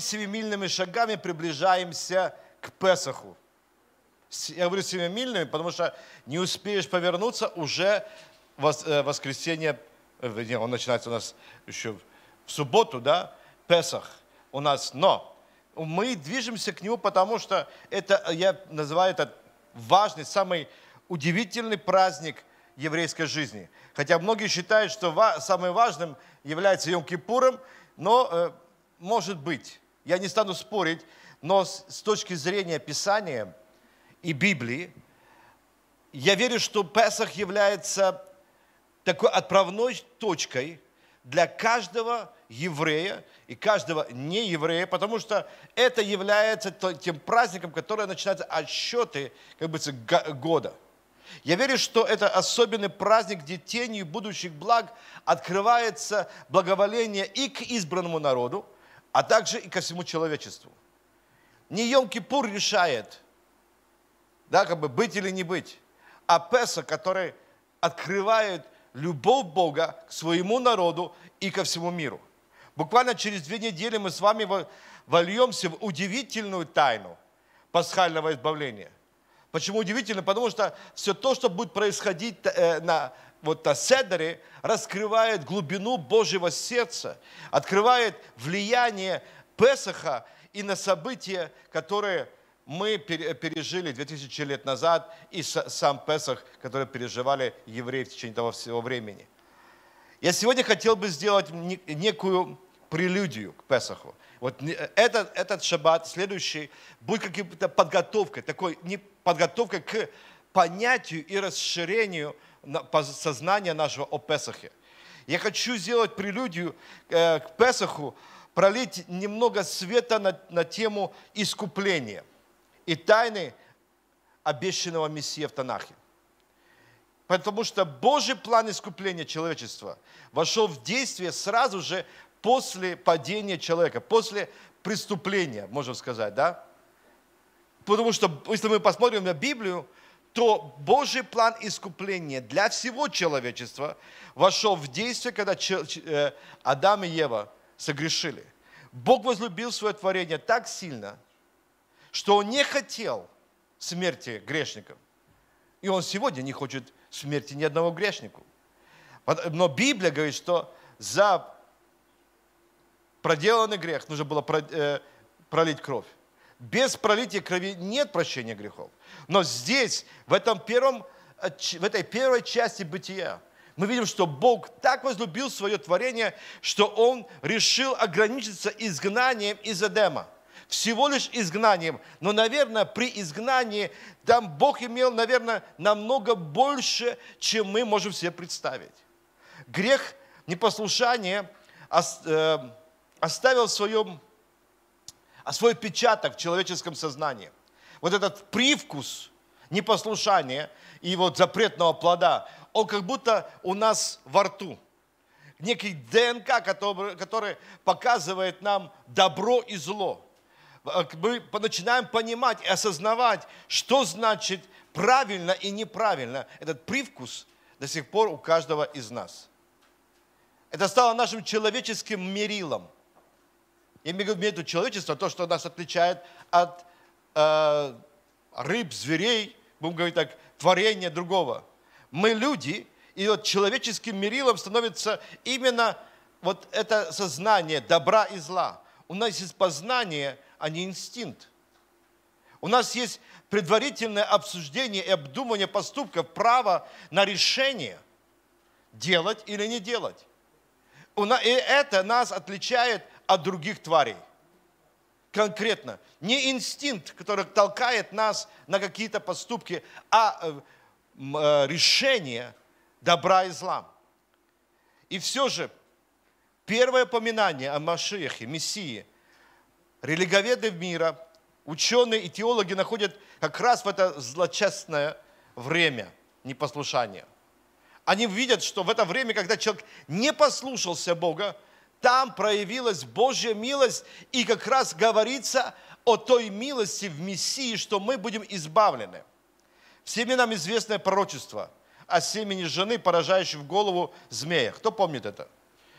семимильными шагами приближаемся к Песоху. Я говорю семимильными, потому что не успеешь повернуться, уже э, воскресенье, э, не, он начинается у нас еще в субботу, да, Песах у нас, но мы движемся к нему, потому что это, я называю это важный, самый удивительный праздник еврейской жизни. Хотя многие считают, что ва- самым важным является Йом-Кипуром, но э, может быть я не стану спорить, но с точки зрения Писания и Библии, я верю, что Песах является такой отправной точкой для каждого еврея и каждого нееврея, потому что это является тем праздником, который начинается отсчеты как бы, года. Я верю, что это особенный праздник, где тенью будущих благ открывается благоволение и к избранному народу – а также и ко всему человечеству. Не Йом-Кипур решает, да, как бы быть или не быть, а Песа, который открывает любовь Бога к своему народу и ко всему миру. Буквально через две недели мы с вами вольемся в удивительную тайну пасхального избавления. Почему удивительно? Потому что все то, что будет происходить э, на вот о Седере раскрывает глубину Божьего сердца, открывает влияние Песаха и на события, которые мы пережили 2000 лет назад, и сам Песах, который переживали евреи в течение того всего времени. Я сегодня хотел бы сделать некую прелюдию к Песаху. Вот этот, этот шаббат, следующий, будет каким-то подготовкой, такой не подготовкой к понятию и расширению – сознания нашего о Песахе. Я хочу сделать прелюдию э, к Песаху, пролить немного света на, на тему искупления и тайны обещанного Мессии в Танахе. Потому что Божий план искупления человечества вошел в действие сразу же после падения человека, после преступления, можно сказать, да? Потому что, если мы посмотрим на Библию, то Божий план искупления для всего человечества вошел в действие, когда э, Адам и Ева согрешили. Бог возлюбил свое творение так сильно, что Он не хотел смерти грешникам. И Он сегодня не хочет смерти ни одного грешнику. Но Библия говорит, что за проделанный грех нужно было э, пролить кровь. Без пролития крови нет прощения грехов. Но здесь, в, этом первом, в этой первой части бытия, мы видим, что Бог так возлюбил свое творение, что Он решил ограничиться изгнанием из Эдема. Всего лишь изгнанием. Но, наверное, при изгнании там Бог имел, наверное, намного больше, чем мы можем себе представить. Грех непослушания э, оставил в своем а свой отпечаток в человеческом сознании. Вот этот привкус непослушания и вот запретного плода, он как будто у нас во рту. Некий ДНК, который, который показывает нам добро и зло. Э, мы начинаем понимать и осознавать, что значит правильно и неправильно. Этот привкус до сих пор у каждого из нас. Это стало нашим человеческим мерилом – я имею в виду человечество, то, что нас отличает от э, рыб, зверей, будем говорить так, творения другого. Мы люди, и вот человеческим мерилом становится именно вот это сознание добра и зла. У нас есть познание, а не инстинкт. У нас есть предварительное обсуждение и обдумывание поступков, право на решение, делать или не делать. И это нас отличает от других тварей. Конкретно. Не инстинкт, который толкает нас на какие-то поступки, а э, э, решение добра и зла. И все же, первое поминание о Машиахе, Мессии, религоведы мира, ученые и теологи находят как раз в это злочестное время непослушания. Они видят, что в это время, когда человек не послушался Бога, там проявилась Божья милость, и как раз говорится о той милости в Мессии, что мы будем избавлены. Всеми нам известное пророчество о семени жены, поражающей в голову змея. Кто помнит это?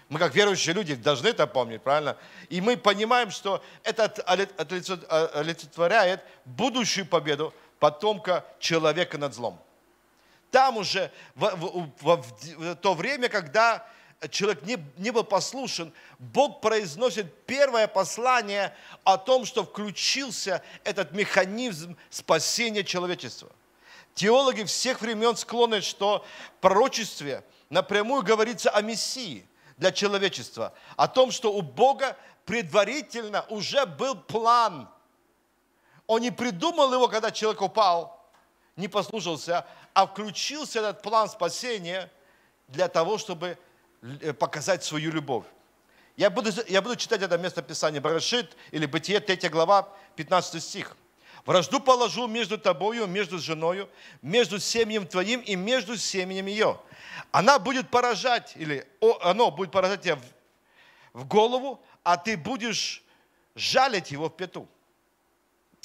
Мы как верующие люди должны это помнить, правильно? И мы понимаем, что это а, олицетворяет будущую победу потомка человека над злом. Там уже в, в, в, в то время, когда человек не, не был послушен, Бог произносит первое послание о том, что включился этот механизм спасения человечества. Теологи всех времен склонны, что в пророчестве напрямую говорится о Мессии для человечества, о том, что у Бога предварительно уже был план. Он не придумал его, когда человек упал, не послушался, а включился этот план спасения для того, чтобы Э, показать свою любовь. Я буду, я буду читать это место Писания, Барашит или Бытие, 3 глава, 15 стих. Вражду положу между тобою, между женою, между семьем твоим и между семенем ее. Она будет поражать, или оно будет поражать тебя в, в голову, а ты будешь жалить его в пету.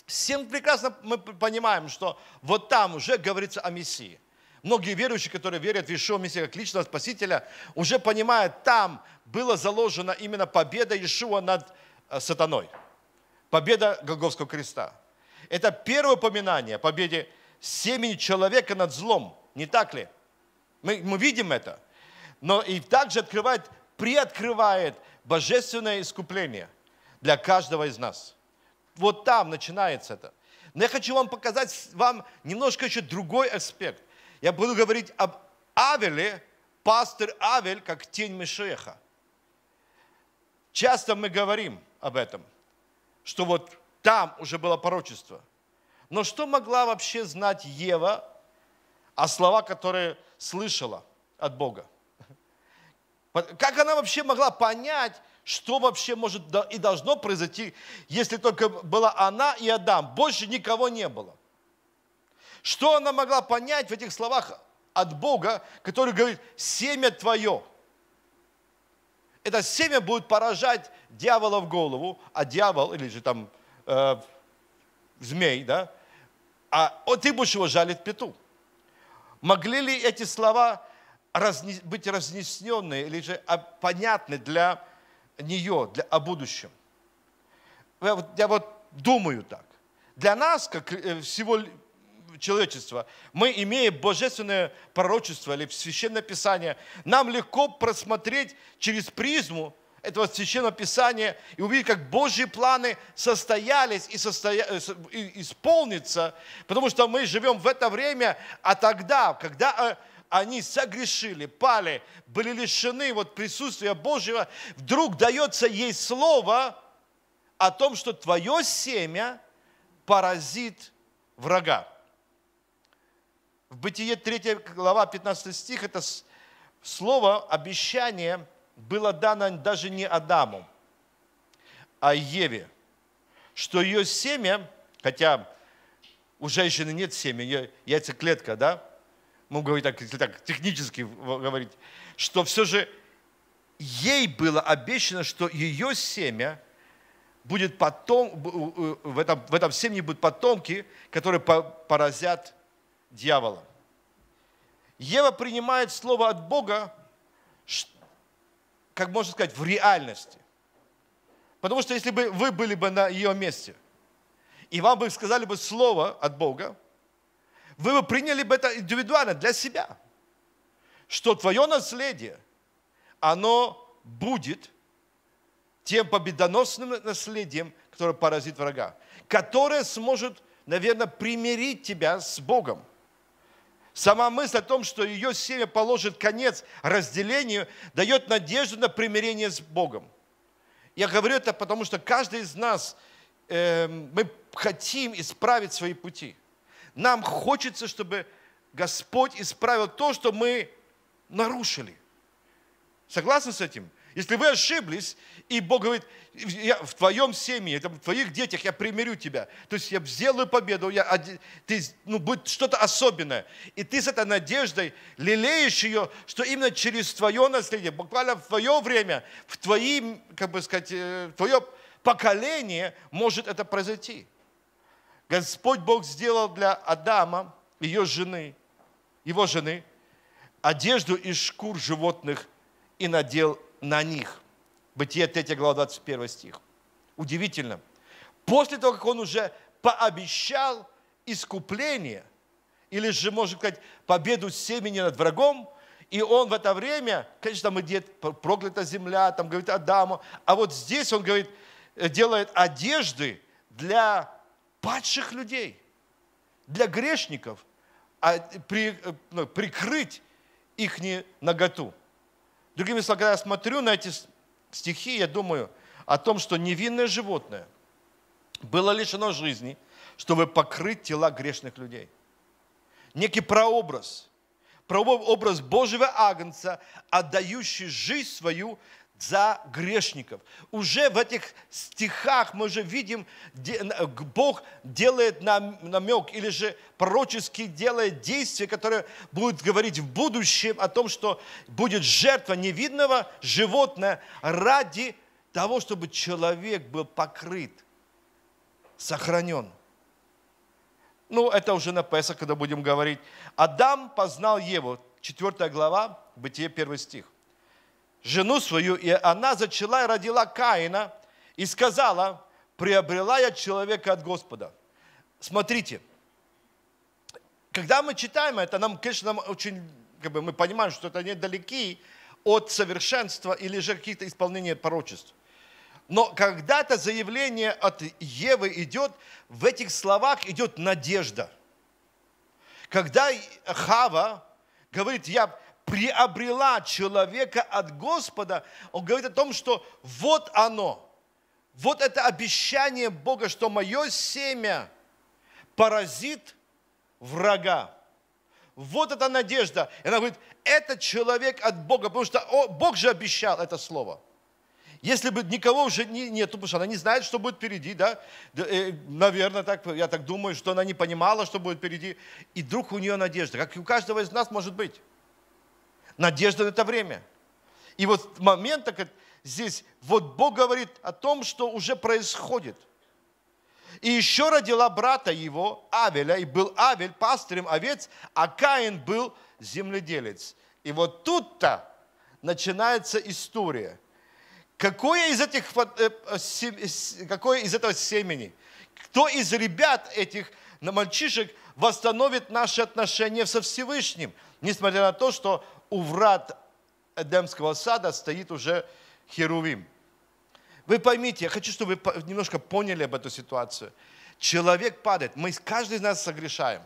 Всем прекрасно мы понимаем, что вот там уже говорится о Мессии – Многие верующие, которые верят в Ишуа Мессия как личного спасителя, уже понимают, там была заложена именно победа Ишуа над э, сатаной. Победа Голговского креста. Это первое упоминание о победе семени человека над злом. Не так ли? Мы, мы видим это. Но и также открывает, приоткрывает божественное искупление для каждого из нас. Вот там начинается это. Но я хочу вам показать вам немножко еще другой аспект. Я буду говорить об Авеле, пастор Авель, как тень Мешеха. Часто мы говорим об этом, что вот там уже было порочество. Но что могла вообще знать Ева о слова, которые слышала от Бога? Как она вообще могла понять, что вообще может и должно произойти, если только была она и Адам? Больше никого не было. Что она могла понять в этих словах от Бога, который говорит, семя твое. Это семя будет поражать дьявола в голову, а дьявол, или же там э, змей, да, а ты будешь его жалить пету. Могли ли эти слова разне, быть разнесенные или же а, понятны для нее, для, о будущем? Я я вот думаю так. Для нас, как э, всего человечества, мы, имея божественное пророчество или священное писание, нам легко просмотреть через призму этого священного писания и увидеть, как Божьи планы состоялись и, состоя... Э, и исполнятся, потому что мы живем в это время, а тогда, когда э, они согрешили, пали, были лишены вот присутствия Божьего, вдруг дается ей слово о том, что твое семя – поразит врага. В Бытие 3 глава 15 стих это слово, обещание было дано даже не Адаму, а Еве, что ее семя, хотя у женщины нет семени, яйцеклетка, да? Мы говорим так, если так технически говорить, что все же ей было обещано, что ее семя будет потом, в этом, в этом семье будут потомки, которые поразят дьяволом. Ева принимает слово от Бога, как можно сказать, в реальности. Потому что если бы вы были бы на ее месте, и вам бы сказали бы слово от Бога, вы бы приняли бы это индивидуально для себя, что твое наследие, оно будет тем победоносным наследием, которое поразит врага, которое сможет, наверное, примирить тебя с Богом – Сама мысль о том, что ее семя положит конец разделению, дает надежду на примирение с Богом. Я говорю это потому, что каждый из нас, э, мы хотим исправить свои пути. Нам хочется, чтобы Господь исправил то, что мы нарушили. Согласны с этим? Если вы ошиблись, и Бог говорит, я в твоем семье, в твоих детях я примирю тебя. То есть я сделаю победу, я, ты, ну, будет что-то особенное. И ты с этой надеждой лелеешь ее, что именно через твое наследие, буквально в твое время, в твои, как бы сказать, э, твое поколение может это произойти. Господь Бог сделал для Адама, ее жены, его жены, одежду из шкур животных и надел на них. Бытие 3 глава 21 стих. Удивительно. После того, как он уже пообещал искупление, или же, можно сказать, победу семени над врагом, и он в это время, конечно, там идет проклята земля, там говорит Адаму, а вот здесь он говорит, э, делает одежды для падших людей, для грешников, а при, э, ну, прикрыть их наготу. Другими словами, когда я смотрю на эти стихи, я думаю о том, что невинное животное было лишено жизни, чтобы покрыть тела грешных людей. Некий прообраз, прообраз Божьего Агнца, отдающий жизнь свою за грешников. Уже в этих стихах мы же видим, э, Бог делает намек или же пророчески делает действие, которое будет говорить в будущем о том, что будет жертва невидного животное ради того, чтобы человек был покрыт, сохранен. Ну, это уже на Песах, когда будем говорить. Адам познал Еву. 4 глава, Бытие 1 стих жену свою, и она зачала и родила Каина, и сказала, приобрела я человека от Господа. Смотрите, когда мы читаем это, нам, конечно, нам очень, как бы мы понимаем, что это недалеки от совершенства или же каких-то исполнений пророчеств. Но когда это заявление от Евы идет, в этих словах идет надежда. Когда Хава говорит, я приобрела человека от Господа, он говорит о том, что вот оно, вот это обещание Бога, что мое семя поразит врага. Вот эта надежда. И она говорит, это человек от Бога, потому что Бог же обещал это слово. Если бы никого уже не, нету, потому что она не знает, что будет впереди, да? Э, наверное, так, я так думаю, что она не понимала, что будет впереди. И вдруг у нее надежда, как и у каждого из нас может быть. Надежда на это время. И вот момент, так здесь, вот Бог говорит о том, что уже происходит. И еще родила брата его, Авеля, и был Авель пастырем овец, а Каин был земледелец. И вот тут-то начинается история. Какое из, этих, э, э, э, какое из этого семени, кто из ребят этих мальчишек восстановит наши отношения со Всевышним, несмотря на то, что у врат Эдемского сада стоит уже Херувим. Вы поймите, я хочу, чтобы вы немножко поняли об эту ситуацию. Человек падает, мы, каждый из нас согрешаем.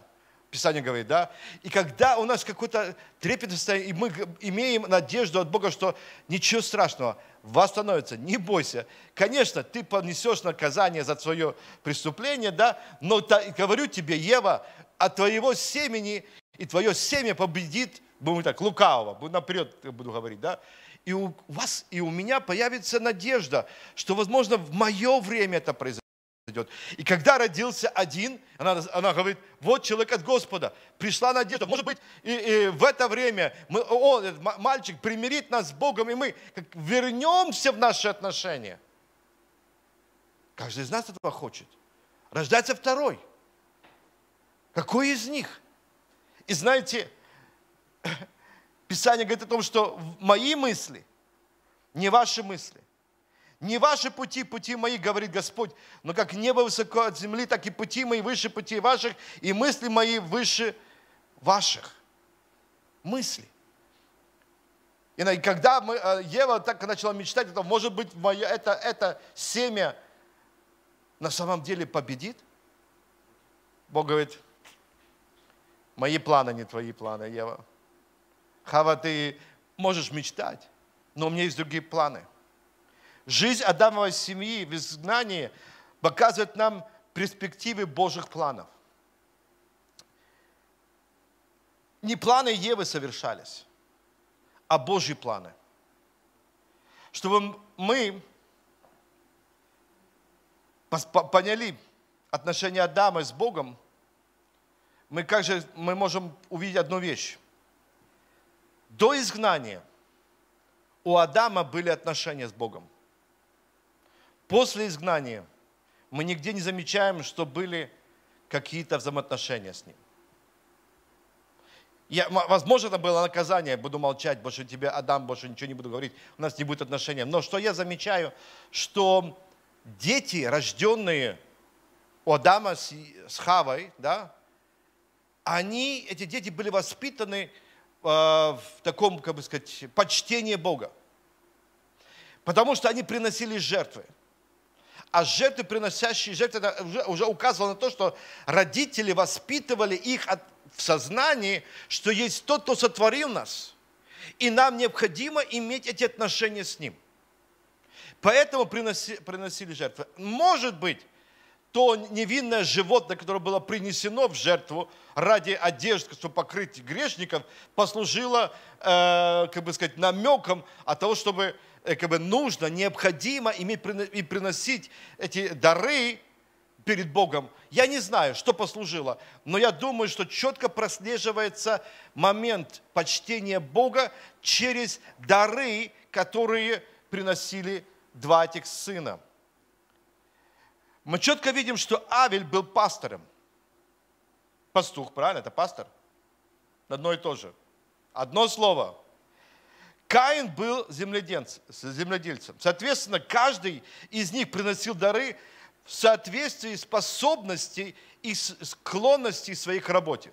Писание говорит, да? И когда у нас какой-то трепет состояние, и мы имеем надежду от Бога, что ничего страшного, восстановится, не бойся. Конечно, ты понесешь наказание за свое преступление, да? Но говорю тебе, Ева, от твоего семени, и твое семя победит будем так, лукавого, буду наперед буду говорить, да, и у вас, и у меня появится надежда, что, возможно, в мое время это произойдет. И когда родился один, она, она говорит, вот человек от Господа, пришла надежда. Может быть, и, и в это время мы, он, этот мальчик примирит нас с Богом, и мы вернемся в наши отношения. Каждый из нас этого хочет. Рождается второй. Какой из них? И знаете, Писание говорит о том, что мои мысли, не ваши мысли. Не ваши пути, пути мои, говорит Господь, но как небо высоко от земли, так и пути мои выше пути ваших, и мысли мои выше ваших. Мысли. И когда мы, э, Ева так начала мечтать, это, может быть, мое, это, это семя на самом деле победит? Бог говорит, мои планы не твои планы, Ева. Хава, ты можешь мечтать, но у меня есть другие планы. Жизнь Адамовой семьи в изгнании показывает нам перспективы Божьих планов. Не планы Евы совершались, а Божьи планы. Чтобы мы поняли отношения Адама с Богом, мы, как же, мы можем увидеть одну вещь. До изгнания у Адама были отношения с Богом. После изгнания мы нигде не замечаем, что были какие-то взаимоотношения с Ним. Я, возможно, это было наказание, буду молчать, больше тебе, Адам, больше ничего не буду говорить, у нас не будет отношения. Но что я замечаю, что дети, рожденные у Адама с, с Хавой, да, они, эти дети были воспитаны – а, в таком, как бы сказать, почтении Бога. Потому что они приносили жертвы. А жертвы, приносящие жертвы, это уже, уже указывало на то, что родители воспитывали их от, в сознании, что есть тот, кто сотворил нас. И нам необходимо иметь эти отношения с ним. Поэтому приноси, приносили жертвы. Может быть, то невинное животное, которое было принесено в жертву ради одежды, чтобы покрыть грешников, послужило, э, как бы сказать, намеком о того, чтобы э, как бы нужно, необходимо иметь и приносить эти дары перед Богом. Я не знаю, что послужило, но я думаю, что четко прослеживается момент почтения Бога через дары, которые приносили два этих сына мы четко видим, что Авель был пастором. Пастух, правильно, это пастор? Одно и то же. Одно слово. Каин был земледельцем. Соответственно, каждый из них приносил дары в соответствии способностей и склонностей своих к работе.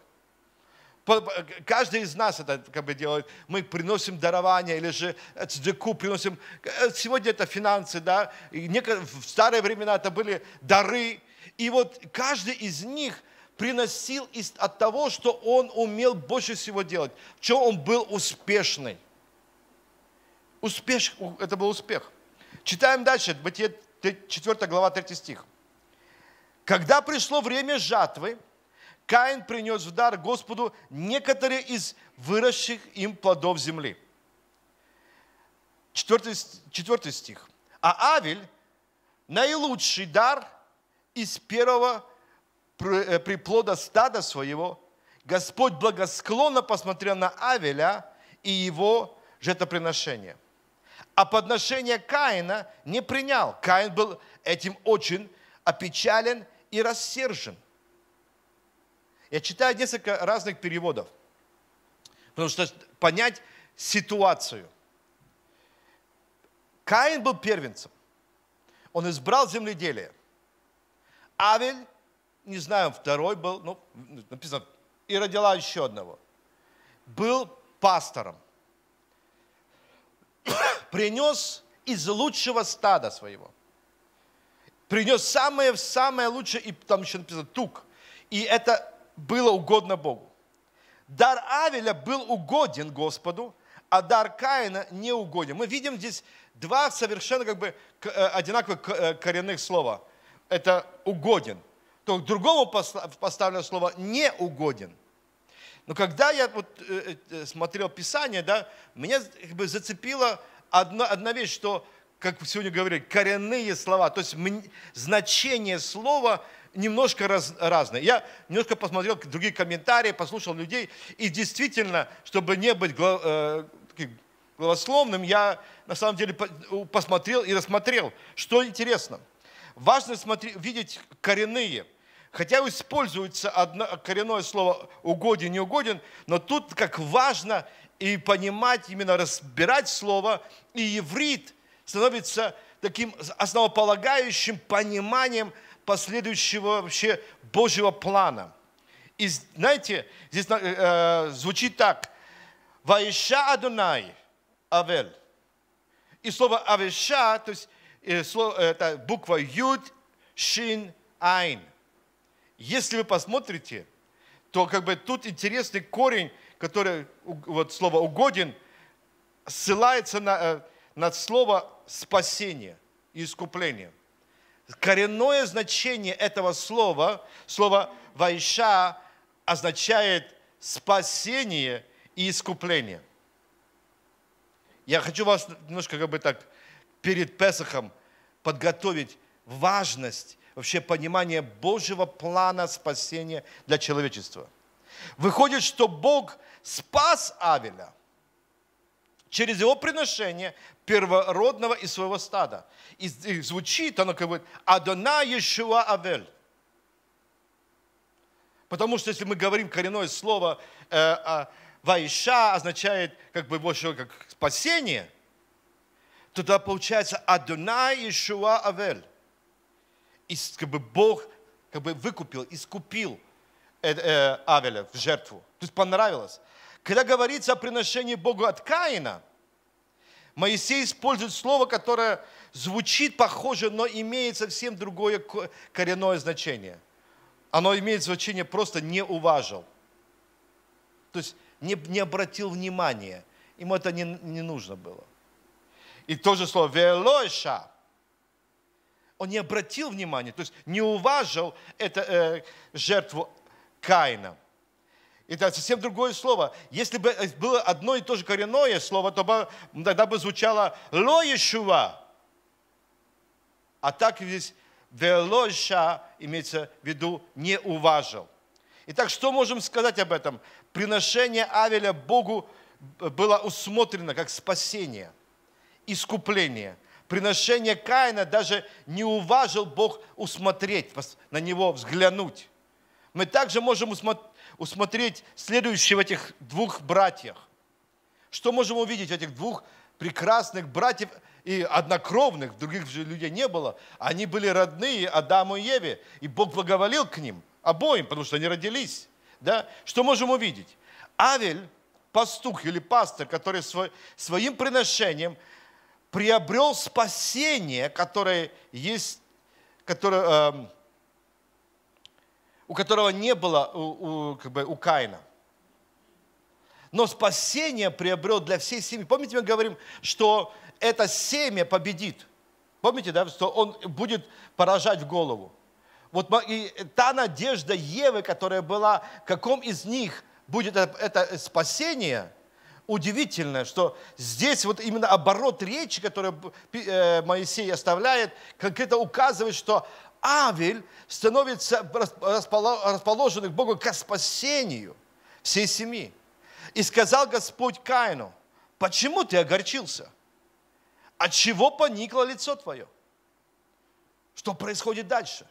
Каждый из нас это как бы делает. Мы приносим дарование или же цдеку приносим. Э, сегодня это финансы, да. И в старые времена это были дары. И вот каждый из них приносил из, от того, что он умел больше всего делать, в чем он был успешный. Успеш, это был успех. Читаем дальше, Бытие 4 глава 3 стих. Когда пришло время жатвы, Каин принес в дар Господу некоторые из выросших им плодов земли. Четвертый, четвертый стих. А Авель – наилучший дар из первого э, приплода стада своего. Господь благосклонно посмотрел на Авеля и его жертвоприношение. А подношение Каина не принял. Каин был этим очень опечален и рассержен – я читаю несколько разных переводов, потому что понять ситуацию. Каин был первенцем. Он избрал земледелие. Авель, не знаю, второй был, ну, написано, и родила еще одного. Был пастором. Принес из лучшего стада своего. Принес самое-самое лучшее, и там еще написано тук. И это было угодно Богу. Дар Авеля был угоден Господу, а дар Каина не угоден. Мы видим здесь два совершенно как бы э, одинаковых э, коренных слова. Это угоден. То к другому поставлено слово не угоден. Но когда я вот э, смотрел Писание, да, меня как бы зацепила одна, одна вещь, что, как сегодня говорили, коренные слова, то есть значение слова – немножко раз, разные. Я немножко посмотрел другие комментарии, послушал людей, и действительно, чтобы не быть глав, э, голословным, я на самом деле посмотрел и рассмотрел, что интересно. Важно смотри, видеть коренные. Хотя используется одно, коренное слово «угоден», «неугоден», но тут как важно и понимать, именно разбирать слово, и еврит становится таким основополагающим пониманием последующего вообще Божьего плана. И знаете, здесь э, э, звучит так. Ваиша адунай Авель. И слово Авеша, то есть э, слово, э, это буква Юд, Шин, Айн. Если вы посмотрите, то как бы тут интересный корень, который, вот слово угоден, ссылается на, э, на слово спасение и искупление – Коренное значение этого слова, слово «вайша» означает спасение и искупление. Я хочу вас немножко как бы так перед Песохом подготовить важность, вообще понимание Божьего плана спасения для человечества. Выходит, что Бог спас Авеля – через его приношение первородного из своего стада. И, звучит оно как бы «Адона Ешуа Авель». Потому что если мы говорим коренное слово э, э, «Ваиша» означает как бы больше как спасение, тогда получается «Адона Ешуа Авель». И как бы Бог как бы выкупил, искупил э, э, Авеля в жертву. То есть понравилось. Когда говорится о приношении Богу от Каина, Моисей использует слово, которое звучит похоже, но имеет совсем другое коренное значение. Оно имеет значение просто не уважил. То есть не, не обратил внимания. Ему это не, не нужно было. И то же слово Велоша, Он не обратил внимания, то есть не уважил это, э, жертву Каина. Это совсем другое слово. Если бы э, было одно и то же коренное слово, то бы, тогда бы звучало «ло А так здесь «велоша» имеется в виду «не уважил». Итак, что можем сказать об этом? Приношение Авеля Богу э, было усмотрено как спасение, искупление. Приношение Каина даже не уважил Бог усмотреть, на него взглянуть. Мы также можем усмотреть усмотреть следующее в этих двух братьях. Что можем увидеть в этих двух прекрасных братьев и однокровных, других же людей не было. Они были родные Адаму и Еве, и Бог благоволил к ним обоим, потому что они родились. Да? Что можем увидеть? Авель, пастух или пастор, который своим приношением приобрел спасение, которое есть, которое, эм, у которого не было у, у, как бы, у Каина. Но спасение приобрел для всей семьи. Помните, мы говорим, что это семя победит. Помните, да, что он будет поражать в голову. Вот и та надежда Евы, которая была, в каком из них будет это, спасение – удивительно, что здесь вот именно оборот речи, который э, Моисей оставляет, конкретно указывает, что Авель становится расположенным к Богу к спасению всей семьи. И сказал Господь Каину, почему ты огорчился? От чего поникло лицо твое? Что происходит дальше?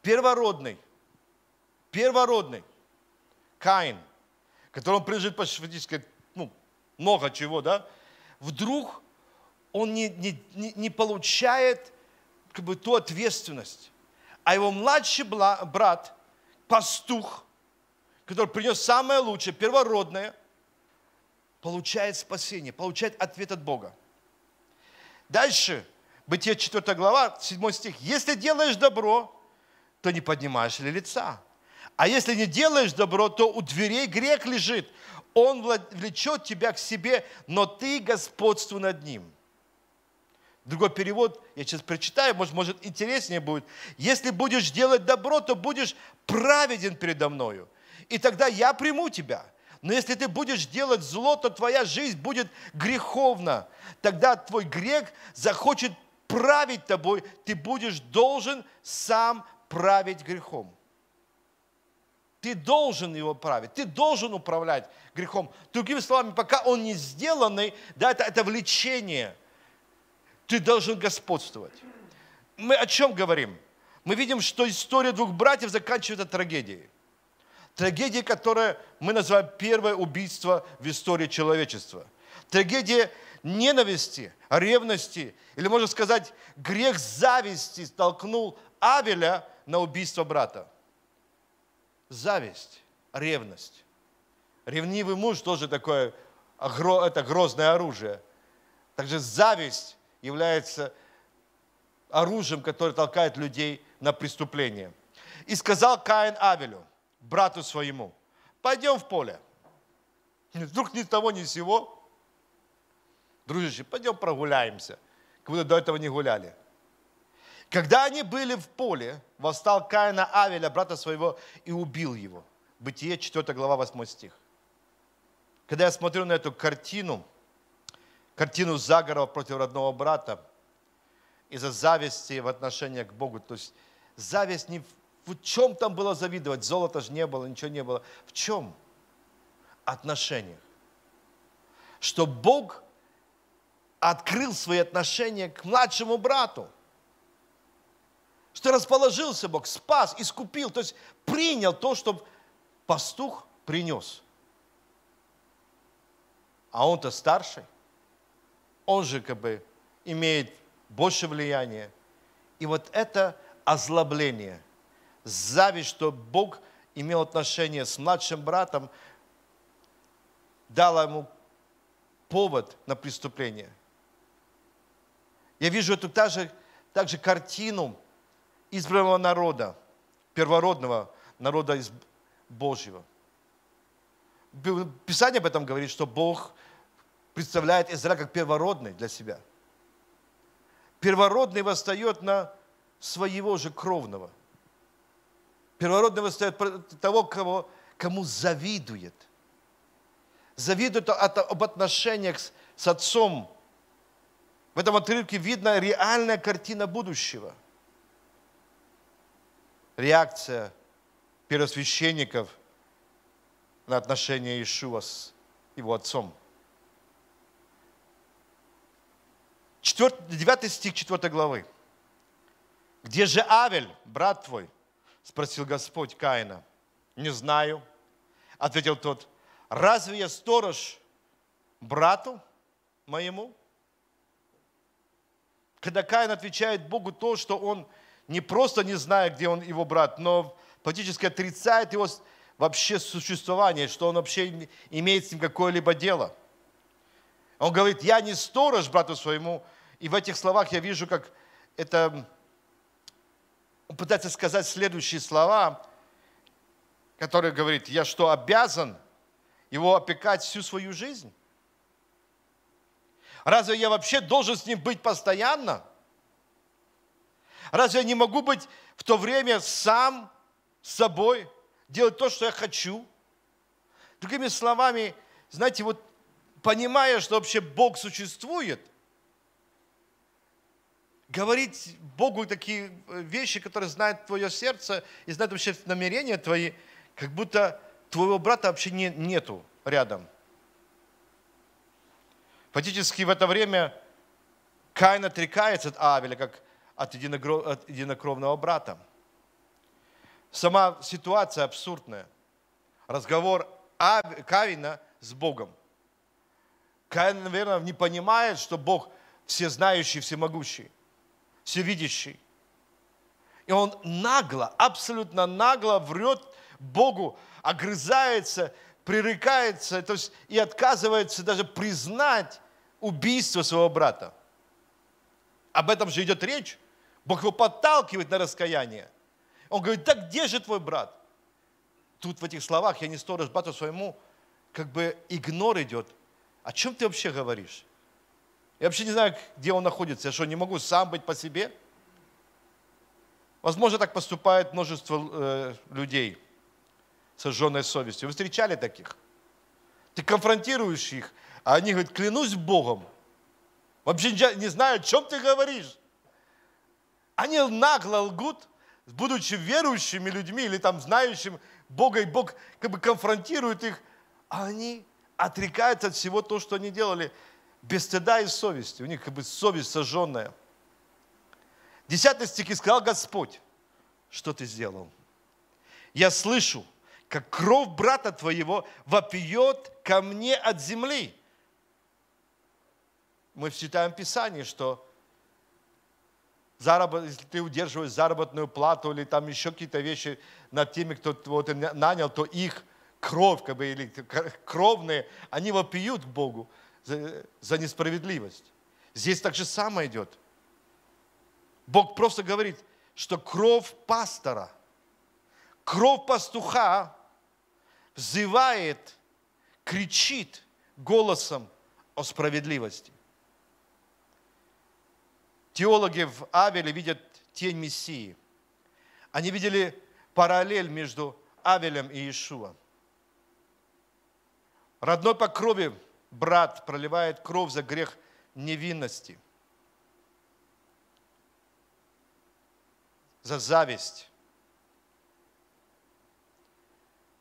Первородный, первородный Каин, которому прижит фактически ну, много чего, да, вдруг он не, не, не получает как бы, ту ответственность. А его младший брат, пастух, который принес самое лучшее, первородное, получает спасение, получает ответ от Бога. Дальше, Бытие 4 глава, 7 стих. «Если делаешь добро, то не поднимаешь ли лица? А если не делаешь добро, то у дверей грех лежит. Он влечет тебя к себе, но ты господству над ним». Другой перевод, я сейчас прочитаю, может, может интереснее будет. «Если будешь делать добро, то будешь праведен передо мною, и тогда я приму тебя. Но если ты будешь делать зло, то твоя жизнь будет греховна. Тогда твой грех захочет править тобой, ты будешь должен сам править грехом. Ты должен его править, ты должен управлять грехом. Другими словами, пока он не сделанный, да, это, это влечение – ты должен господствовать. Мы о чем говорим? Мы видим, что история двух братьев заканчивается трагедией. трагедией, которая мы называем первое убийство в истории человечества. Трагедия ненависти, ревности, или можно сказать, грех зависти столкнул Авеля на убийство брата. Зависть, ревность. Ревнивый муж тоже такое, это грозное оружие. Также зависть является оружием, которое толкает людей на преступление. И сказал Каин Авелю, брату своему, пойдем в поле. Вдруг ни того, ни сего. Дружище, пойдем прогуляемся. Как будто до этого не гуляли. Когда они были в поле, восстал Каина Авеля, брата своего, и убил его. Бытие 4 глава 8 стих. Когда я смотрю на эту картину, картину Загорова против родного брата из-за зависти в отношении к Богу. То есть зависть не в, в чем там было завидовать, золота же не было, ничего не было. В чем? Отношениях. Что Бог открыл свои отношения к младшему брату. Что расположился Бог, спас, искупил, то есть принял то, что пастух принес. А он-то старший он же как бы имеет больше влияния. И вот это озлобление, зависть, что Бог имел отношение с младшим братом, дала ему повод на преступление. Я вижу эту также, также картину избранного народа, первородного народа из Божьего. Писание об этом говорит, что Бог – представляет Израиль как первородный для себя. Первородный восстает на своего же кровного. Первородный восстает того, кого, кому завидует. Завидует от, об отношениях с, с отцом. В этом отрывке видна реальная картина будущего. Реакция первосвященников на отношения Иешуа с его отцом – 4, 9 стих 4 главы. «Где же Авель, брат твой?» – спросил Господь Каина. «Не знаю», – ответил тот. «Разве я сторож брату моему?» Когда Каин отвечает Богу то, что он не просто не знает, где он его брат, но фактически отрицает его вообще существование, что он вообще имеет с ним какое-либо дело – он говорит, я не сторож брату своему. И в этих словах я вижу, как это... Он пытается сказать следующие слова, которые говорит, я что, обязан его опекать всю свою жизнь? Разве я вообще должен с ним быть постоянно? Разве я не могу быть в то время сам с собой, делать то, что я хочу? Другими словами, знаете, вот понимая, что вообще Бог существует, говорить Богу такие э, вещи, которые знают твое сердце и знает вообще намерения твои, как будто твоего брата вообще не, нету рядом. Фактически в это время Каин отрекается от Авеля, как от, единокров, от единокровного брата. Сама ситуация абсурдная. Разговор Ав... Кавина с Богом – Каин, наверное, не понимает, что Бог всезнающий, всемогущий, всевидящий. И он нагло, абсолютно нагло врет Богу, огрызается, пререкается то есть, и отказывается даже признать убийство своего брата. Об этом же идет речь. Бог его подталкивает на раскаяние. Он говорит, "Так где же твой брат? Тут в этих словах я не сторож брату своему, как бы игнор идет, о чем ты вообще говоришь? Я вообще не знаю, где он находится. Я что, не могу сам быть по себе? Возможно, так поступает множество э, людей с сожженной совестью. Вы встречали таких? Ты конфронтируешь их, а они говорят, клянусь Богом. Вообще не знаю, о чем ты говоришь. Они нагло лгут, будучи верующими людьми или там знающим Бога, и Бог как бы конфронтирует их, а они отрекаются от всего того, что они делали, без стыда и совести. У них как бы совесть сожженная. Десятый стих и сказал Господь, что ты сделал? Я слышу, как кровь брата твоего вопиет ко мне от земли. Мы считаем в Писании, что заработ, если ты удерживаешь заработную плату или там еще какие-то вещи над теми, кто вот, нанял, то их – кровь, как бы, или кровные, они вопиют к Богу за, за несправедливость. Здесь так же самое идет. Бог просто говорит, что кровь пастора, кровь пастуха взывает, кричит голосом о справедливости. Теологи в Авеле видят тень Мессии. Они видели параллель между Авелем и Иешуа. Родной по крови брат проливает кровь за грех невинности, за зависть.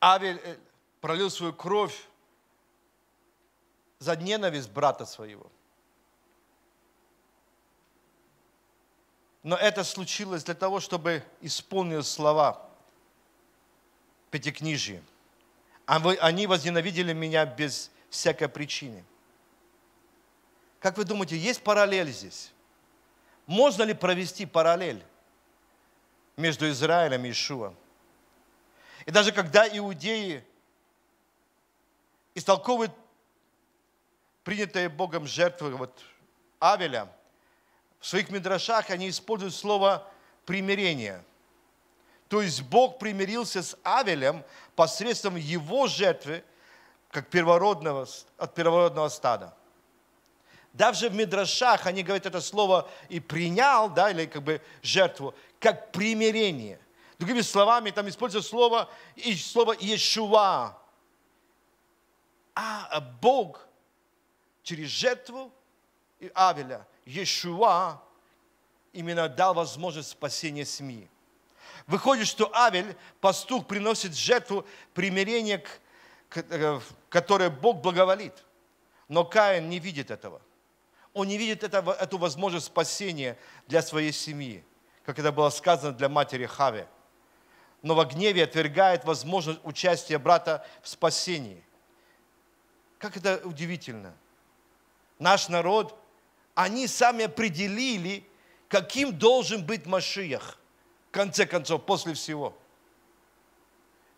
Авель э, пролил свою кровь за ненависть брата своего. Но это случилось для того, чтобы исполнить слова Пятикнижия. А они возненавидели меня без всякой причины. Как вы думаете, есть параллель здесь? Можно ли провести параллель между Израилем и Ишуа? И даже когда иудеи истолковывают принятые Богом жертвы вот, Авеля, в своих мидрашах они используют слово «примирение». То есть Бог примирился с Авелем посредством его жертвы, как первородного, от первородного стада. Даже в Мидрашах они говорят это слово и принял, да, или как бы жертву, как примирение. Другими словами, там используют слово, и слово Иешуа. А, а Бог через жертву Авеля, Иешуа, именно дал возможность спасения семьи. Выходит, что Авель, пастух, приносит жертву примирения, э, которое Бог благоволит. Но Каин не видит этого. Он не видит этого, эту возможность спасения для своей семьи, как это было сказано для матери Хаве. Но во гневе отвергает возможность участия брата в спасении. Как это удивительно. Наш народ, они сами определили, каким должен быть Машиях – конце концов, после всего.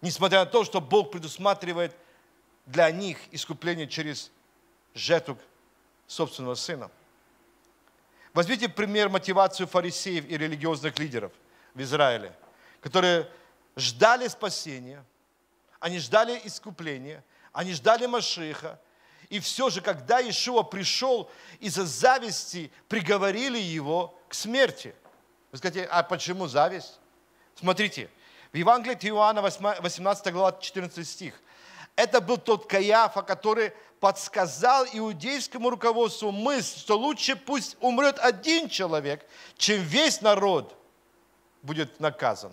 Несмотря на то, что Бог предусматривает для них искупление через жертву собственного сына. Возьмите пример мотивацию фарисеев и религиозных лидеров в Израиле, которые ждали спасения, они ждали искупления, они ждали Машиха, и все же, когда Иешуа пришел, из-за зависти приговорили его к смерти – вы скажете, а почему зависть? Смотрите, в Евангелии от Иоанна 18 глава 14 стих. Это был тот Каяфа, который подсказал иудейскому руководству мысль, что лучше пусть умрет один человек, чем весь народ будет наказан.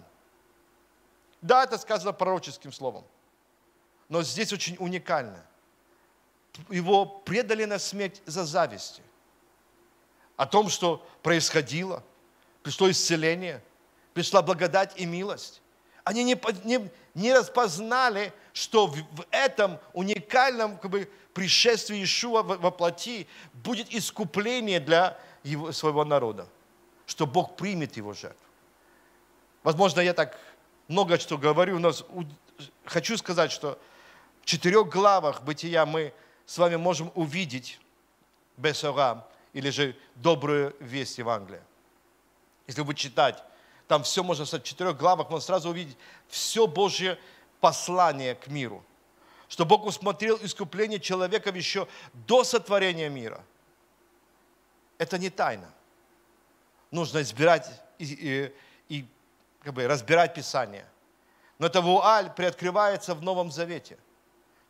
Да, это сказано пророческим словом, но здесь очень уникально. Его предали на смерть за зависть О том, что происходило – пришло исцеление, пришла благодать и милость. Они не, не, не распознали, что в, в этом уникальном как бы, пришествии Иешуа во, во плоти будет искупление для его, своего народа, что Бог примет его жертву. Возможно, я так много что говорю, но хочу сказать, что в четырех главах бытия мы с вами можем увидеть Бесора или же добрую весть Евангелия. Если вы читать, там все можно в четырех главах, можно сразу увидеть все Божье послание к миру. Что Бог усмотрел искупление человека еще до сотворения мира. Это не тайна. Нужно избирать и, и, и как бы разбирать Писание. Но это вуаль приоткрывается в Новом Завете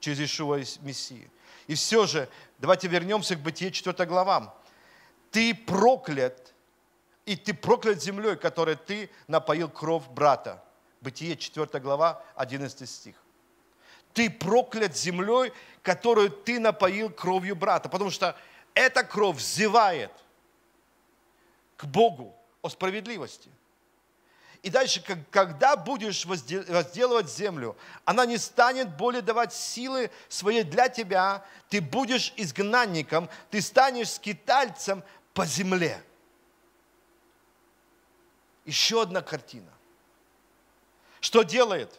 через Ишуа и Мессии. И все же, давайте вернемся к Бытие 4 главам. Ты проклят, и ты проклят землей, которой ты напоил кровь брата. Бытие 4 глава, 11 стих. Ты проклят землей, которую ты напоил кровью брата, потому что эта кровь взывает к Богу о справедливости. И дальше, когда будешь возделывать землю, она не станет более давать силы своей для тебя, ты будешь изгнанником, ты станешь скитальцем по земле. Еще одна картина. Что делает?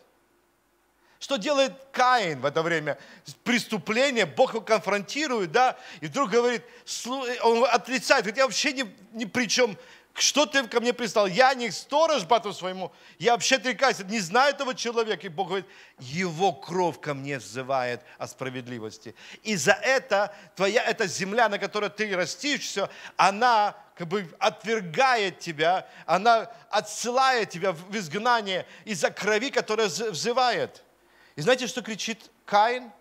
Что делает Каин в это время? Преступление, Бог его конфронтирует, да, и вдруг говорит, он отрицает, говорит, я вообще ни, ни при чем, что ты ко мне пристал? Я не сторож брату своему, я вообще отрекаюсь, не знаю этого человека. И Бог говорит, его кровь ко мне взывает о справедливости. И за это твоя эта земля, на которой ты все, она как бы отвергает тебя, она отсылает тебя в изгнание из-за крови, которая взывает. И знаете, что кричит Каин?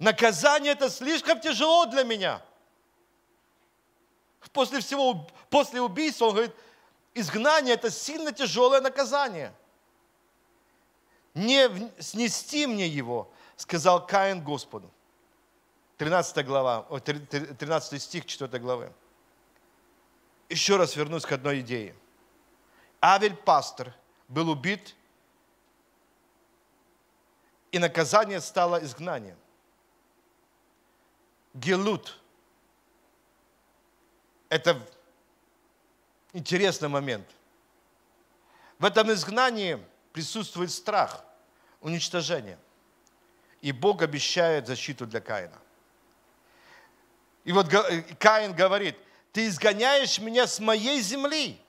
Наказание это слишком тяжело для меня – после всего, после убийства, он говорит, изгнание – это сильно тяжелое наказание. Не снести мне его, сказал Каин Господу. 13 глава, 13 стих 4 главы. Еще раз вернусь к одной идее. Авель пастор был убит, и наказание стало изгнанием. Гелут – это интересный момент. В этом изгнании присутствует страх, уничтожение. И Бог обещает защиту для Каина. И вот э, Каин говорит, ты изгоняешь меня с моей земли,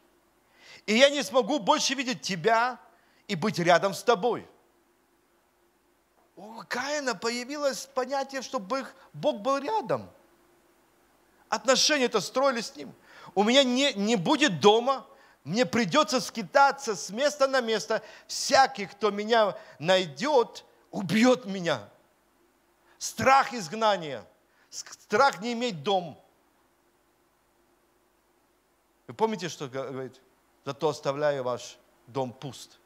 и я не смогу больше видеть тебя и быть рядом с тобой. У Каина появилось понятие, чтобы Бог был рядом – Отношения-то строили с ним. У меня не, не будет дома, мне придется скитаться с места на место. Всякий, кто меня найдет, убьет меня. Страх изгнания, страх не иметь дом. Вы помните, что говорит? Зато оставляю ваш дом пуст.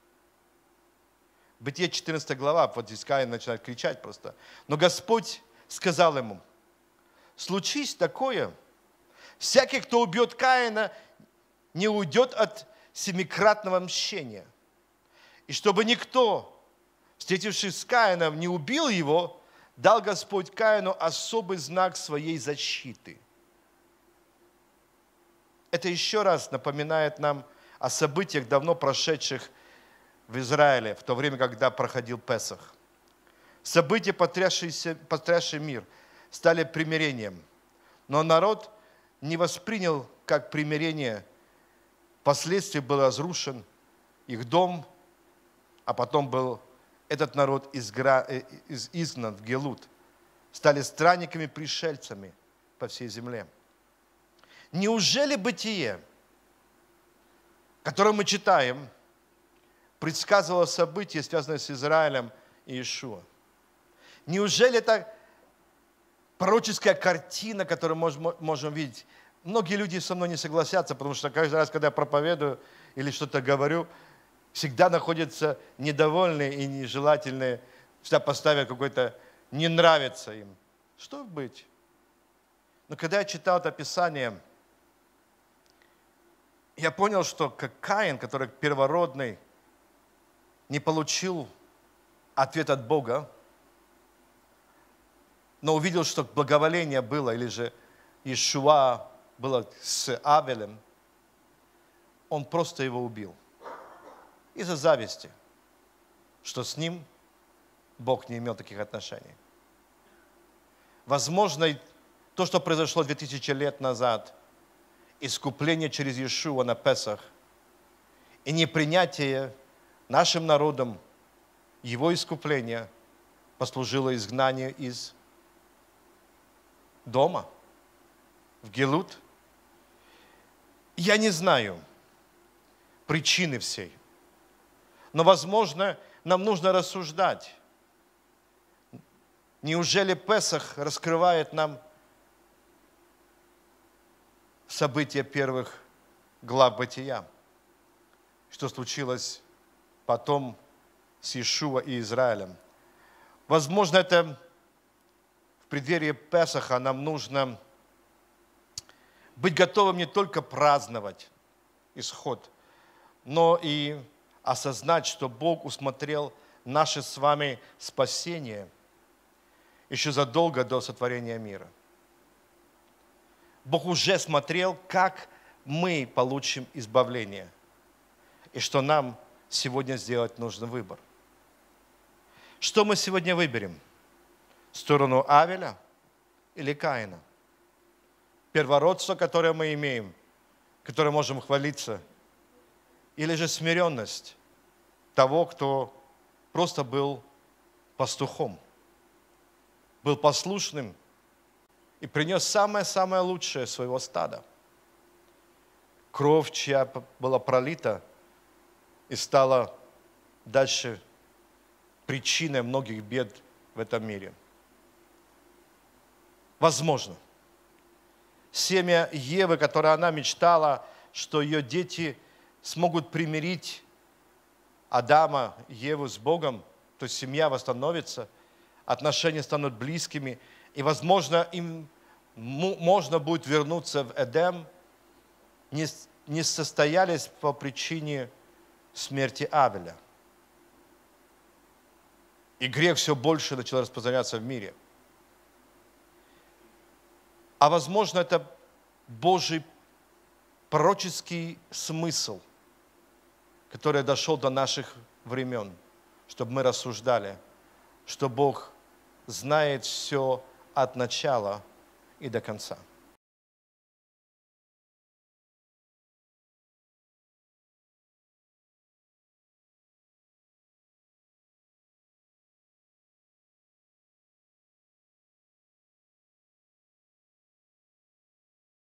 Бытие 14 глава, вот здесь Каин начинает кричать просто. Но Господь сказал ему, случись такое, всякий, кто убьет Каина, не уйдет от семикратного мщения. И чтобы никто, встретившись с Каином, не убил его, дал Господь Каину особый знак своей защиты. Это еще раз напоминает нам о событиях, давно прошедших в Израиле, в то время, когда проходил Песах. События, потрясшие мир – стали примирением. Но народ не воспринял как примирение. Впоследствии был разрушен их дом, а потом был этот народ изгра... Э, э, из... изгнан в Гелут. Стали странниками-пришельцами по всей земле. Неужели бытие, которое мы читаем, предсказывало события, связанные с Израилем и Иешуа? Неужели это пророческая картина, которую мы можем видеть. Многие люди со мной не согласятся, потому что каждый раз, когда я проповедую или что-то говорю, всегда находятся недовольные и нежелательные, всегда поставят какой-то «не нравится им». Что быть? Но когда я читал это Писание, я понял, что как Каин, который первородный, не получил ответ от Бога, но увидел, что благоволение было, или же Ишуа было с Авелем, он просто его убил. Из-за зависти, что с ним Бог не имел таких отношений. Возможно, то, что произошло 2000 лет назад, искупление через Иешуа на Песах и непринятие нашим народом его искупления послужило изгнанию из дома, в Гелут. Я не знаю причины всей, но, возможно, нам нужно рассуждать. Неужели Песах раскрывает нам события первых глав Бытия, что случилось потом с Иешуа и Израилем? Возможно, это преддверии Песаха нам нужно быть готовым не только праздновать исход, но и осознать, что Бог усмотрел наше с вами спасение еще задолго до сотворения мира. Бог уже смотрел, как мы получим избавление, и что нам сегодня сделать нужный выбор. Что мы сегодня выберем – сторону Авеля или Каина? Первородство, которое мы имеем, которое можем хвалиться, или же смиренность того, кто просто был пастухом, был послушным и принес самое-самое лучшее своего стада. Кровь, чья была пролита и стала дальше причиной многих бед в этом мире – возможно. Семя Евы, которое она мечтала, что ее дети смогут примирить Адама, Еву с Богом, то есть семья восстановится, отношения станут близкими, и, возможно, им можно будет вернуться в Эдем, не, не состоялись по причине смерти Авеля. И грех все больше начал распространяться в мире – а возможно это Божий пророческий смысл, который дошел до наших времен, чтобы мы рассуждали, что Бог знает все от начала и до конца.